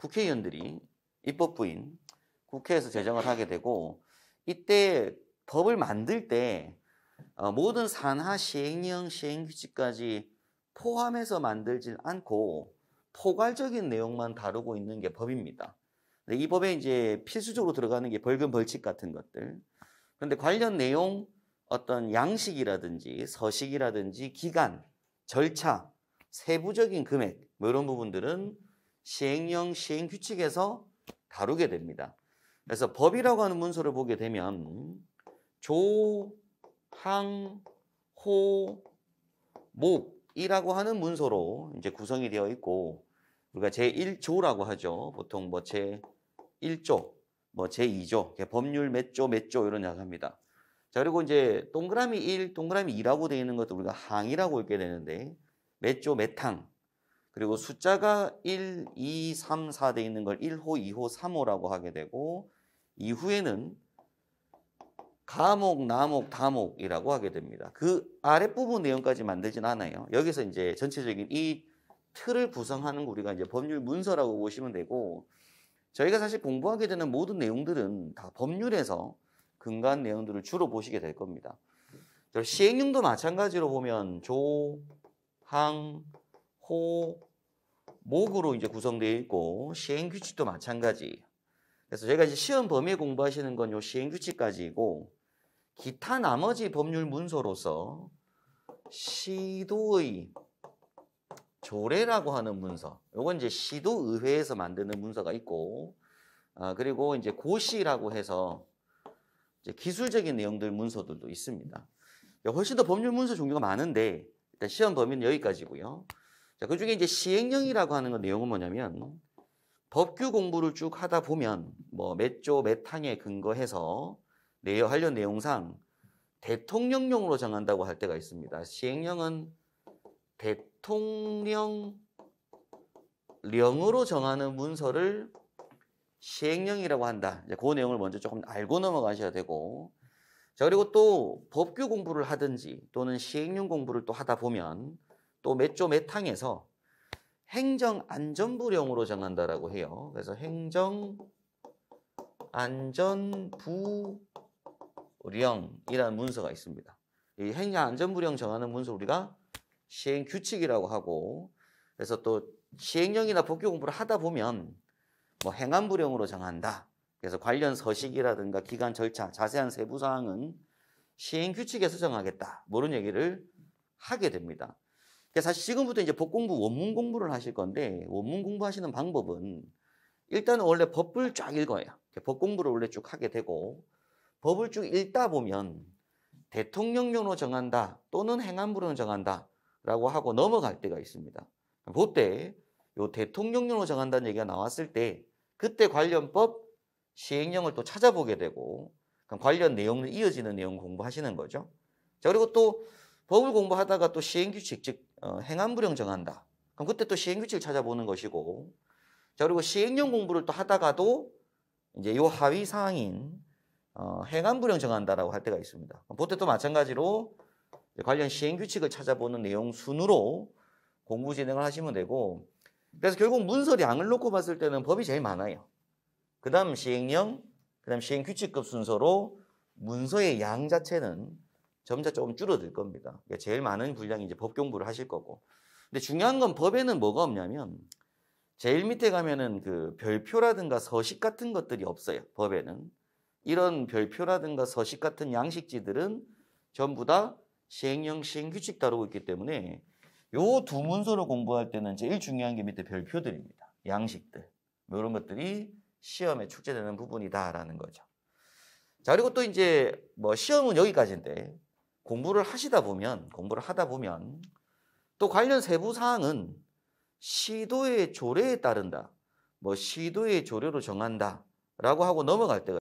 국회의원들이 입법부인 국회에서 제정을 하게 되고 이때 법을 만들 때 어, 모든 산하 시행령 시행규칙까지 포함해서 만들진 않고 포괄적인 내용만 다루고 있는 게 법입니다. 이 법에 이제 필수적으로 들어가는 게 벌금 벌칙 같은 것들. 그런데 관련 내용 어떤 양식이라든지 서식이라든지 기간, 절차, 세부적인 금액 뭐 이런 부분들은 시행령 시행 규칙에서 다루게 됩니다. 그래서 법이라고 하는 문서를 보게 되면 조, 항, 호, 목이라고 하는 문서로 이제 구성이 되어 있고 우리가 제1조라고 하죠. 보통 뭐 제1조, 뭐 제2조, 법률 몇 조, 몇조 이런 약합니다. 자, 그리고 이제 동그라미 1, 동그라미 2라고 되어 있는 것도 우리가 항이라고 읽게 되는데 몇 조, 몇 항, 그리고 숫자가 1, 2, 3, 4 돼 있는 걸 1호, 2호, 3호라고 하게 되고 이후에는 가목, 나목, 다목이라고 하게 됩니다. 그 아랫부분 내용까지 만들진 않아요. 여기서 이제 전체적인 이 틀을 구성하는 우리가 이제 법률 문서라고 보시면 되고 저희가 사실 공부하게 되는 모든 내용들은 다 법률에서 근간 내용들을 주로 보시게 될 겁니다. 시행령도 마찬가지로 보면 조, 항, 호, 목으로 이제 구성되어 있고 시행 규칙도 마찬가지. 그래서 저가 이제 시험 범위 공부하시는 건요 시행 규칙까지고 기타 나머지 법률 문서로서 시도의 조례라고 하는 문서. 요건 이제 시도의회에서 만드는 문서가 있고, 아, 그리고 이제 고시라고 해서 이제 기술적인 내용들 문서들도 있습니다. 훨씬 더 법률 문서 종류가 많은데, 일단 시험 범위는 여기까지고요. 자, 그 중에 이제 시행령이라고 하는 건 내용은 뭐냐면 법규 공부를 쭉 하다 보면 뭐 몇 조 몇 항에 근거해서 내여 관련 내용상 대통령령으로 정한다고 할 때가 있습니다. 시행령은 대통령령으로 정하는 문서를 시행령이라고 한다. 이제 그 내용을 먼저 조금 알고 넘어가셔야 되고 자 그리고 또 법규 공부를 하든지 또는 시행령 공부를 또 하다 보면 또 몇 조 몇항에서 행정안전부령으로 정한다라고 해요. 그래서 행정안전부령이라는 문서가 있습니다. 이 행정안전부령 정하는 문서 우리가 시행규칙이라고 하고 그래서 또 시행령이나 법규 공부를 하다 보면 뭐 행안부령으로 정한다. 그래서 관련 서식이라든가 기간 절차, 자세한 세부 사항은 시행규칙에서 정하겠다. 모른 얘기를 하게 됩니다. 그러니까 사실 지금부터 이제 법공부 원문 공부를 하실 건데 원문 공부하시는 방법은 일단 원래 법을 쫙 읽어요. 법 공부를 원래 쭉 하게 되고 법을 쭉 읽다 보면 대통령령으로 정한다 또는 행안부로 정한다 라고 하고 넘어갈 때가 있습니다. 그때 요 대통령령으로 정한다는 얘기가 나왔을 때 그때 관련법 시행령을 또 찾아보게 되고 관련 내용을 이어지는 내용 공부하시는 거죠. 자 그리고 또 법을 공부하다가 또 시행규칙 즉 어, 행안부령 정한다. 그럼 그때 또 시행규칙을 찾아보는 것이고 자 그리고 시행령 공부를 또 하다가도 이제 요 하위 사항인 어, 행안부령 정한다라고 할 때가 있습니다. 보태 또 마찬가지로 관련 시행규칙을 찾아보는 내용 순으로 공부 진행을 하시면 되고 그래서 결국 문서량을 놓고 봤을 때는 법이 제일 많아요. 그 다음 시행령, 그 다음 시행규칙급 순서로 문서의 양 자체는 점차 조금 줄어들 겁니다. 그러니까 제일 많은 분량이 이제 법 공부를 하실 거고. 근데 중요한 건 법에는 뭐가 없냐면 제일 밑에 가면은 그 별표라든가 서식 같은 것들이 없어요. 법에는 이런 별표라든가 서식 같은 양식지들은 전부 다 시행령 시행규칙 다루고 있기 때문에 요 두 문서를 공부할 때는 제일 중요한 게 밑에 별표들입니다. 양식들 뭐 이런 것들이 시험에 축제되는 부분이다라는 거죠. 자, 그리고 또 이제 뭐 시험은 여기까지인데 공부를 하시다 보면, 공부를 하다 보면 또 관련 세부 사항은 시도의 조례에 따른다. 뭐 시도의 조례로 정한다. 라고 하고 넘어갈 때가